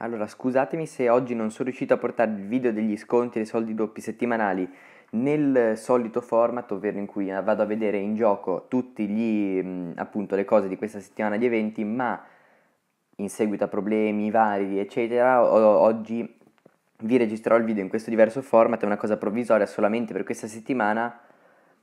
Allora, scusatemi se oggi non sono riuscito a portare il video degli sconti e dei soldi doppi settimanali nel solito format, ovvero in cui vado a vedere in gioco tutte mm, le cose di questa settimana di eventi, ma in seguito a problemi vari, eccetera, o- oggi vi registrerò il video in questo diverso format, è una cosa provvisoria solamente per questa settimana,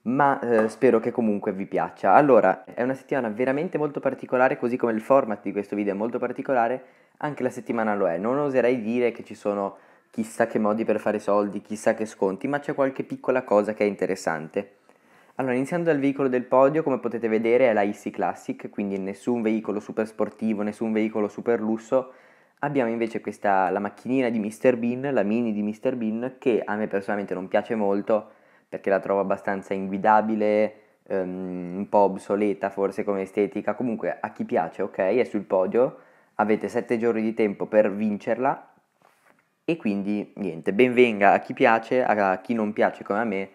ma eh, spero che comunque vi piaccia. Allora, è una settimana veramente molto particolare, così come il format di questo video è molto particolare anche la settimana lo è. Non oserei dire che ci sono chissà che modi per fare soldi, chissà che sconti, ma c'è qualche piccola cosa che è interessante. Allora, iniziando dal veicolo del podio, come potete vedere è la IC Classic, quindi nessun veicolo super sportivo, nessun veicolo super lusso. Abbiamo invece questa, la macchinina di Mr. Bean, la mini di Mr. Bean, che a me personalmente non piace molto perché la trovo abbastanza inguidabile, um, un po' obsoleta forse come estetica. Comunque a chi piace, ok, è sul podio, avete 7 giorni di tempo per vincerla e quindi niente, benvenga a chi piace, a chi non piace come a me,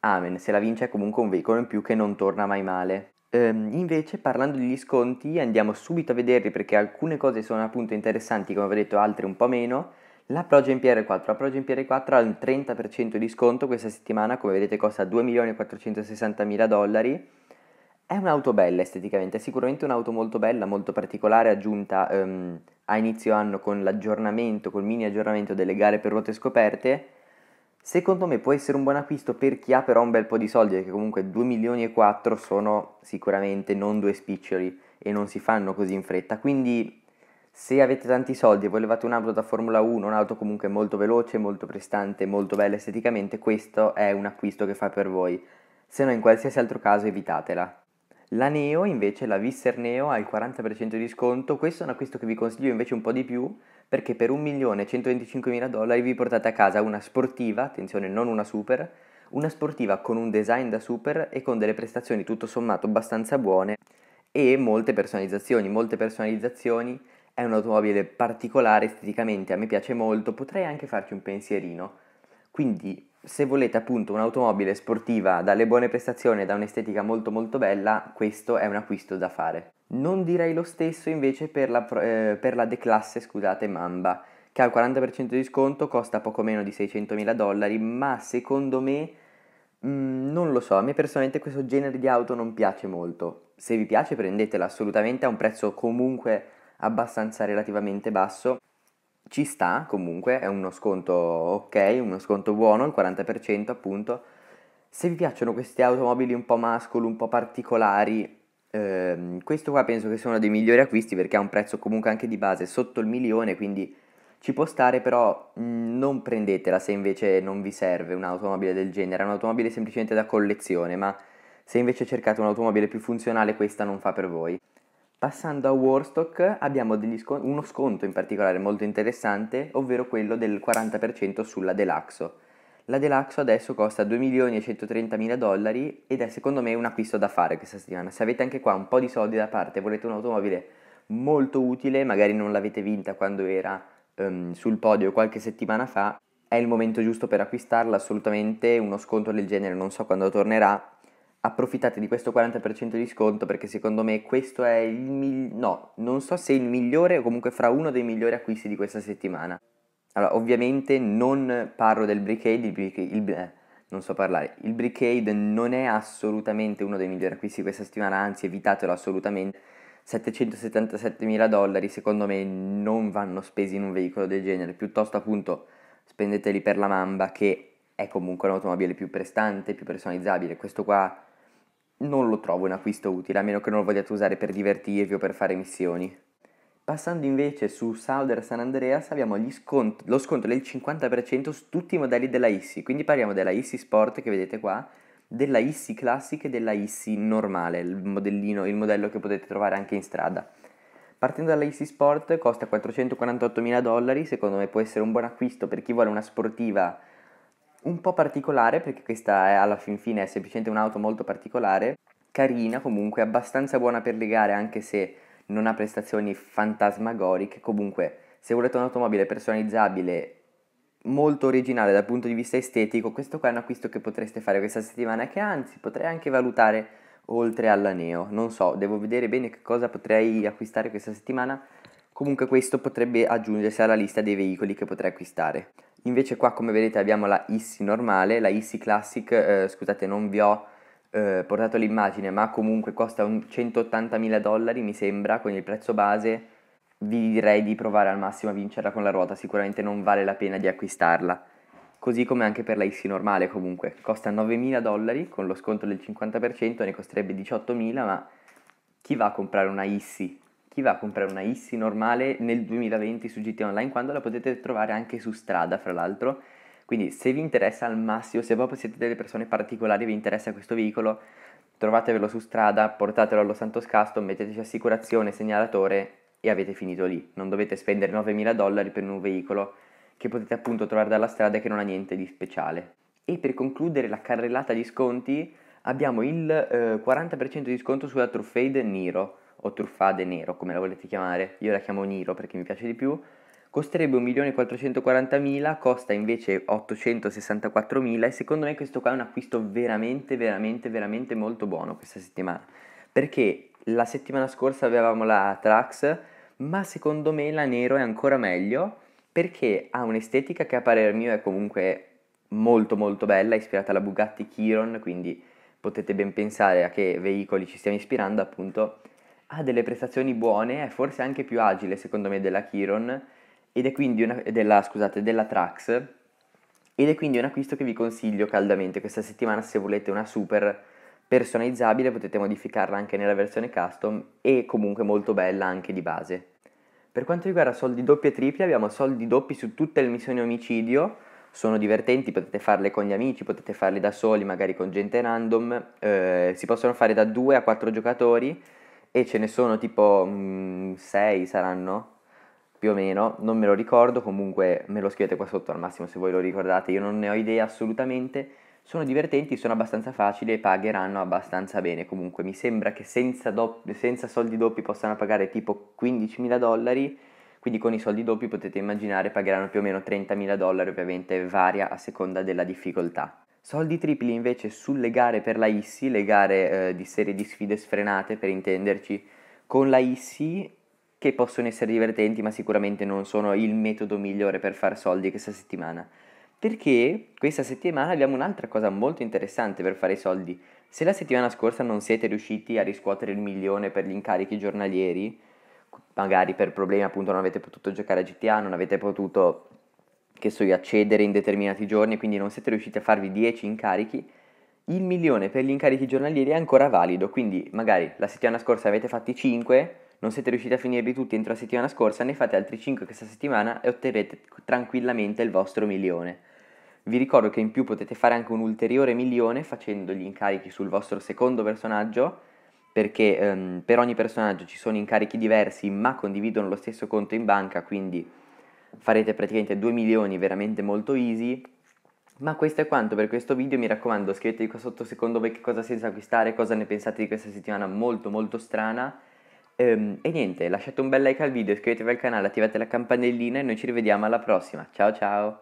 amen, se la vince è comunque un veicolo in più che non torna mai male. Ehm, invece parlando degli sconti andiamo subito a vederli perché alcune cose sono appunto interessanti come ho detto, altre un po' meno. La Pro GMPR 4, la Pro GMPR4 ha un 30% di sconto questa settimana, come vedete costa 2.460.000 dollari è un'auto bella esteticamente, è sicuramente un'auto molto bella, molto particolare, aggiunta ehm, a inizio anno con l'aggiornamento, col mini aggiornamento delle gare per ruote scoperte. Secondo me può essere un buon acquisto per chi ha però un bel po' di soldi, perché comunque 2 milioni e 4 sono sicuramente non due spiccioli e non si fanno così in fretta. Quindi se avete tanti soldi e volevate un'auto da Formula 1, un'auto comunque molto veloce, molto prestante, molto bella esteticamente, questo è un acquisto che fa per voi. Se no in qualsiasi altro caso evitatela. La Neo invece, la Visser Neo ha il 40% di sconto, questo è un acquisto che vi consiglio invece un po' di più perché per 1.125.000 dollari vi portate a casa una sportiva, attenzione non una super, una sportiva con un design da super e con delle prestazioni tutto sommato abbastanza buone e molte personalizzazioni, molte personalizzazioni, è un'automobile particolare esteticamente, a me piace molto, potrei anche farci un pensierino. Quindi se volete appunto un'automobile sportiva dalle buone prestazioni e da un'estetica molto molto bella, questo è un acquisto da fare. Non direi lo stesso invece per la, eh, per la declasse, scusate, Mamba, che al 40% di sconto costa poco meno di 600.000 dollari, ma secondo me, mh, mm, non lo so, a me personalmente questo genere di auto non piace molto. Se vi piace prendetela assolutamente a un prezzo comunque abbastanza relativamente basso ci sta comunque, è uno sconto ok, uno sconto buono, il 40% appunto. Se vi piacciono queste automobili un po' mascolo, un po' particolari, ehm, questo qua penso che sia uno dei migliori acquisti perché ha un prezzo comunque anche di base sotto il milione, quindi ci può stare, però mh, mm, non prendetela se invece non vi serve un'automobile del genere, è un'automobile semplicemente da collezione, ma se invece cercate un'automobile più funzionale questa non fa per voi. Passando a Warstock abbiamo scon- uno sconto in particolare molto interessante, ovvero quello del 40% sulla Deluxo. La Deluxo adesso costa 2.130.000 dollari ed è secondo me un acquisto da fare questa settimana. Se avete anche qua un po' di soldi da parte e volete un'automobile molto utile, magari non l'avete vinta quando era um, sul podio qualche settimana fa, è il momento giusto per acquistarla, assolutamente uno sconto del genere non so quando tornerà, approfittate di questo 40% di sconto perché secondo me questo è il migliore, no, non so se il migliore o comunque fra uno dei migliori acquisti di questa settimana. Allora, ovviamente non parlo del Bricade, il Bricade, il, eh, non so parlare, il Bricade non è assolutamente uno dei migliori acquisti di questa settimana, anzi evitatelo assolutamente. 777 mila dollari secondo me non vanno spesi in un veicolo del genere, piuttosto appunto spendeteli per la Mamba che è comunque un'automobile più prestante, più personalizzabile, questo qua non lo trovo un acquisto utile, a meno che non lo vogliate usare per divertirvi o per fare missioni. Passando invece su Sauder San Andreas abbiamo scont- lo sconto del 50% su tutti i modelli della ISSI, quindi parliamo della ISSI Sport che vedete qua, della ISSI Classic e della ISSI normale, il, modellino, il modello che potete trovare anche in strada. Partendo dalla ISSI Sport costa 448 mila dollari, secondo me può essere un buon acquisto per chi vuole una sportiva un po' particolare, perché questa è, alla fin fine è semplicemente un'auto molto particolare, carina comunque, abbastanza buona per le gare anche se non ha prestazioni fantasmagoriche, comunque se volete un'automobile personalizzabile molto originale dal punto di vista estetico, questo qua è un acquisto che potreste fare questa settimana che anzi potrei anche valutare oltre alla Neo, non so, devo vedere bene che cosa potrei acquistare questa settimana, comunque questo potrebbe aggiungersi alla lista dei veicoli che potrei acquistare. Invece qua come vedete abbiamo la ISSI normale, la ISSI Classic, eh, scusate non vi ho eh, portato l'immagine ma comunque costa 180.000 dollari mi sembra, con il prezzo base vi direi di provare al massimo a vincerla con la ruota, sicuramente non vale la pena di acquistarla. Così come anche per la ISSI normale comunque, costa 9.000 dollari con lo sconto del 50%, ne costerebbe 18.000 ma chi va a comprare una ISSI chi va a comprare una ISSI normale nel 2020 su GT Online quando la potete trovare anche su strada, fra l'altro. Quindi se vi interessa al massimo, se proprio siete delle persone particolari e vi interessa questo veicolo, trovatevelo su strada, portatelo allo Santos Custom, metteteci assicurazione, segnalatore e avete finito lì. Non dovete spendere 9.000 dollari per un veicolo che potete appunto trovare dalla strada e che non ha niente di speciale. E per concludere la carrellata di sconti abbiamo il eh, 40% di sconto sulla True Fade Niro o truffade nero, come la volete chiamare, io la chiamo Niro perché mi piace di più, costerebbe 1.440.000, costa invece 864.000 e secondo me questo qua è un acquisto veramente, veramente, veramente molto buono questa settimana. Perché la settimana scorsa avevamo la Trax, ma secondo me la Nero è ancora meglio perché ha un'estetica che a parer mio è comunque molto molto bella, ispirata alla Bugatti Chiron, quindi potete ben pensare a che veicoli ci stiamo ispirando appunto ha delle prestazioni buone, è forse anche più agile secondo me della Chiron ed è quindi una, della, scusate, della Trax ed è quindi un acquisto che vi consiglio caldamente questa settimana se volete una super personalizzabile potete modificarla anche nella versione custom e comunque molto bella anche di base. Per quanto riguarda soldi doppi e tripli abbiamo soldi doppi su tutte le missioni omicidio sono divertenti, potete farle con gli amici, potete farle da soli, magari con gente random, eh, si possono fare da 2 a 4 giocatori e ce ne sono tipo 6 mm, saranno più o meno, non me lo ricordo, comunque me lo scrivete qua sotto al massimo se voi lo ricordate, io non ne ho idea assolutamente, sono divertenti, sono abbastanza facili e pagheranno abbastanza bene, comunque mi sembra che senza, doppi, senza soldi doppi possano pagare tipo 15.000 dollari, quindi con i soldi doppi potete immaginare pagheranno più o meno 30.000 dollari, ovviamente varia a seconda della difficoltà. Soldi tripli invece sulle gare per la ISSI, le gare eh, di serie di sfide sfrenate per intenderci, con la ISSI che possono essere divertenti ma sicuramente non sono il metodo migliore per fare soldi questa settimana. Perché questa settimana abbiamo un'altra cosa molto interessante per fare i soldi. Se la settimana scorsa non siete riusciti a riscuotere il milione per gli incarichi giornalieri, magari per problemi appunto non avete potuto giocare a GTA, non avete potuto che so io, accedere in determinati giorni, quindi non siete riusciti a farvi 10 incarichi, il milione per gli incarichi giornalieri è ancora valido, quindi magari la settimana scorsa avete fatti 5, non siete riusciti a finirli tutti entro la settimana scorsa, ne fate altri 5 questa settimana e otterrete tranquillamente il vostro milione. Vi ricordo che in più potete fare anche un ulteriore milione facendo gli incarichi sul vostro secondo personaggio, perché um, per ogni personaggio ci sono incarichi diversi ma condividono lo stesso conto in banca, quindi farete praticamente 2 milioni veramente molto easy. Ma questo è quanto per questo video, mi raccomando scrivetevi qua sotto secondo voi che cosa senza acquistare, cosa ne pensate di questa settimana molto molto strana. Ehm, e niente, lasciate un bel like al video, iscrivetevi al canale, attivate la campanellina e noi ci rivediamo alla prossima. Ciao ciao!